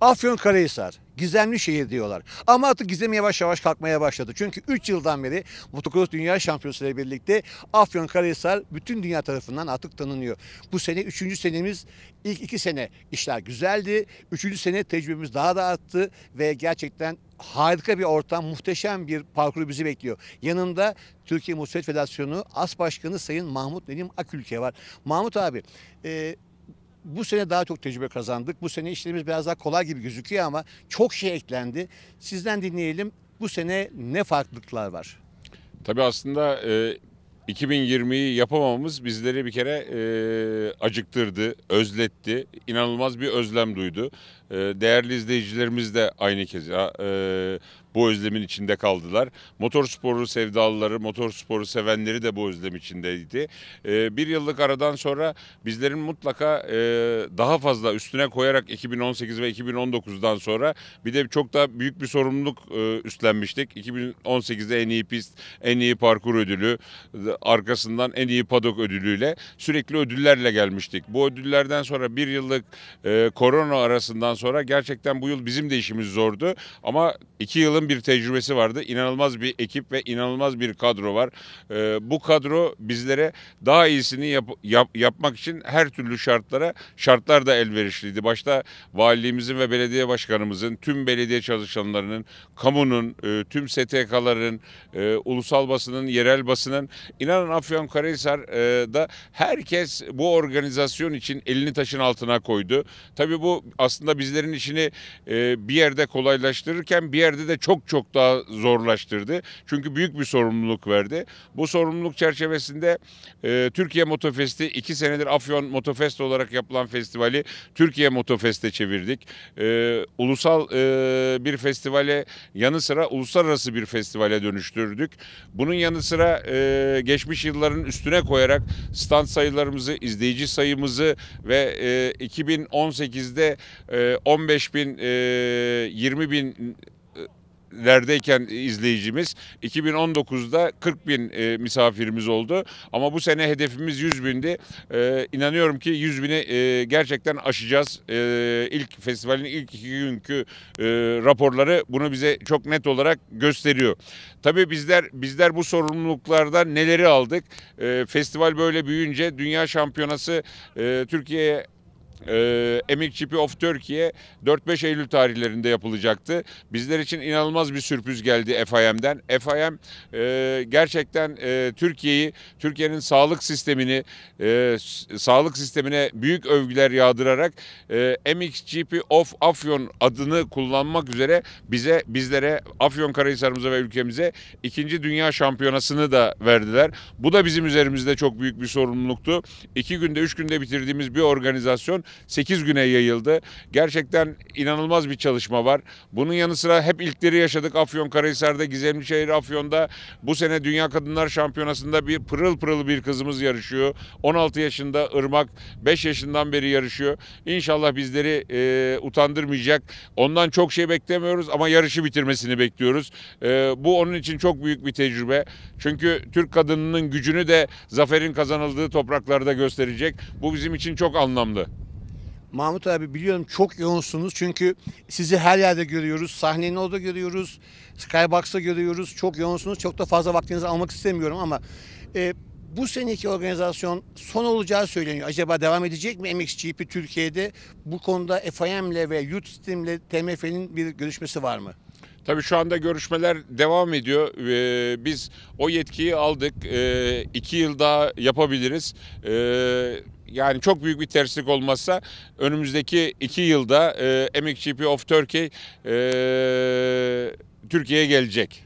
Afyonkarahisar. Gizemli şehir diyorlar. Ama artık gizem yavaş yavaş kalkmaya başladı. Çünkü 3 yıldan beri motokros dünya şampiyonası ile birlikte Afyonkarahisar bütün dünya tarafından artık tanınıyor. Bu sene 3. senemiz ilk 2 sene işler güzeldi. 3. sene tecrübemiz daha da arttı ve gerçekten harika bir ortam, muhteşem bir parkuru bizi bekliyor. Yanında Türkiye Motosiklet Federasyonu As Başkanı Sayın Mahmut Nedim Akülke var. Mahmut abi, e, bu sene daha çok tecrübe kazandık. Bu sene işlerimiz biraz daha kolay gibi gözüküyor ama çok şey eklendi. Sizden dinleyelim bu sene ne farklılıklar var? Tabii aslında e, 2020'yi yapamamamız bizleri bir kere e, acıktırdı, özletti. İnanılmaz bir özlem duydu. E, değerli izleyicilerimiz de aynı kez e, bu özlemin içinde kaldılar. Motorsporu sevdalıları, motorsporu sevenleri de bu özlem içindeydi. E, bir yıllık aradan sonra bizlerin mutlaka e, daha fazla üstüne koyarak 2018 ve 2019'dan sonra bir de çok daha büyük bir sorumluluk e, üstlenmiştik. 2018'de en iyi pist, en iyi parkur ödülü, arkasından en iyi padok ödülüyle sürekli ödüllerle gelmiştik. Bu ödüllerden sonra bir yıllık e, korona arasından sonra gerçekten bu yıl bizim de işimiz zordu ama iki yılı yılın bir tecrübesi vardı. İnanılmaz bir ekip ve inanılmaz bir kadro var. E, bu kadro bizlere daha iyisini yap, yap, yapmak için her türlü şartlara şartlar da elverişliydi. Başta valiliğimizin ve belediye başkanımızın, tüm belediye çalışanlarının, kamunun, e, tüm STK'ların, e, ulusal basının, yerel basının inanın Afyonkarahisar'da e, herkes bu organizasyon için elini taşın altına koydu. Tabii bu aslında bizlerin işini e, bir yerde kolaylaştırırken bir yerde de çok çok çok daha zorlaştırdı. Çünkü büyük bir sorumluluk verdi. Bu sorumluluk çerçevesinde e, Türkiye Motofest'i iki senedir Afyon Motofest olarak yapılan festivali Türkiye Motofest'e çevirdik. E, ulusal e, bir festivale yanı sıra uluslararası bir festivale dönüştürdük. Bunun yanı sıra e, geçmiş yılların üstüne koyarak stand sayılarımızı, izleyici sayımızı ve e, 2018'de e, 15 bin, e, 20 bin lerdeyken izleyicimiz 2019'da 40 bin e, misafirimiz oldu ama bu sene hedefimiz 100 bindi. E, inanıyorum ki 100 bini e, gerçekten aşacağız. E, ilk festivalin ilk iki günkü e, raporları bunu bize çok net olarak gösteriyor. Tabii bizler bizler bu sorumluluklardan neleri aldık? E, festival böyle büyüyünce dünya şampiyonası e, Türkiye'ye e, ee, MXGP of Türkiye 4-5 Eylül tarihlerinde yapılacaktı. Bizler için inanılmaz bir sürpriz geldi FIM'den. FIM e, gerçekten e, Türkiye'yi, Türkiye'nin sağlık sistemini, e, sağlık sistemine büyük övgüler yağdırarak e, MXGP of Afyon adını kullanmak üzere bize bizlere Afyon Karahisar'ımıza ve ülkemize ikinci dünya şampiyonasını da verdiler. Bu da bizim üzerimizde çok büyük bir sorumluluktu. İki günde, üç günde bitirdiğimiz bir organizasyon 8 güne yayıldı. Gerçekten inanılmaz bir çalışma var. Bunun yanı sıra hep ilkleri yaşadık. Afyon Karahisar'da, Gizemlişehir Afyon'da. Bu sene Dünya Kadınlar Şampiyonası'nda bir pırıl pırıl bir kızımız yarışıyor. 16 yaşında Irmak 5 yaşından beri yarışıyor. İnşallah bizleri e, utandırmayacak. Ondan çok şey beklemiyoruz ama yarışı bitirmesini bekliyoruz. E, bu onun için çok büyük bir tecrübe. Çünkü Türk kadınının gücünü de zaferin kazanıldığı topraklarda gösterecek. Bu bizim için çok anlamlı. Mahmut abi biliyorum çok yoğunsunuz çünkü sizi her yerde görüyoruz. Sahnenin orada görüyoruz. Skybox'ta görüyoruz. Çok yoğunsunuz. Çok da fazla vaktinizi almak istemiyorum ama e, bu seneki organizasyon son olacağı söyleniyor. Acaba devam edecek mi MXGP Türkiye'de? Bu konuda FIM'le ve Youth Steam'le TMF'nin bir görüşmesi var mı? Tabii şu anda görüşmeler devam ediyor. Ee, biz o yetkiyi aldık. Ee, iki yıl daha yapabiliriz. Ee, yani çok büyük bir terslik olmazsa önümüzdeki iki yılda e, MXGP of Turkey e, Türkiye'ye gelecek.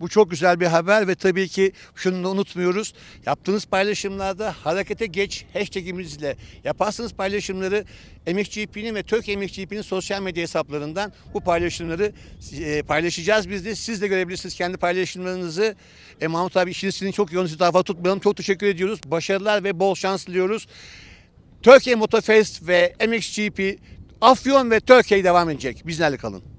Bu çok güzel bir haber ve tabii ki şunu da unutmuyoruz. Yaptığınız paylaşımlarda harekete geç hashtagimizle yaparsınız paylaşımları MXGP'nin ve Türk MXGP'nin sosyal medya hesaplarından bu paylaşımları e, paylaşacağız biz de. Siz de görebilirsiniz kendi paylaşımlarınızı. E, Mahmut abi işiniz sizin çok yoğun. Sizi daha tutmayalım. Çok teşekkür ediyoruz. Başarılar ve bol şans diliyoruz. Türkiye Motofest ve MXGP Afyon ve Türkiye devam edecek. Bizlerle kalın.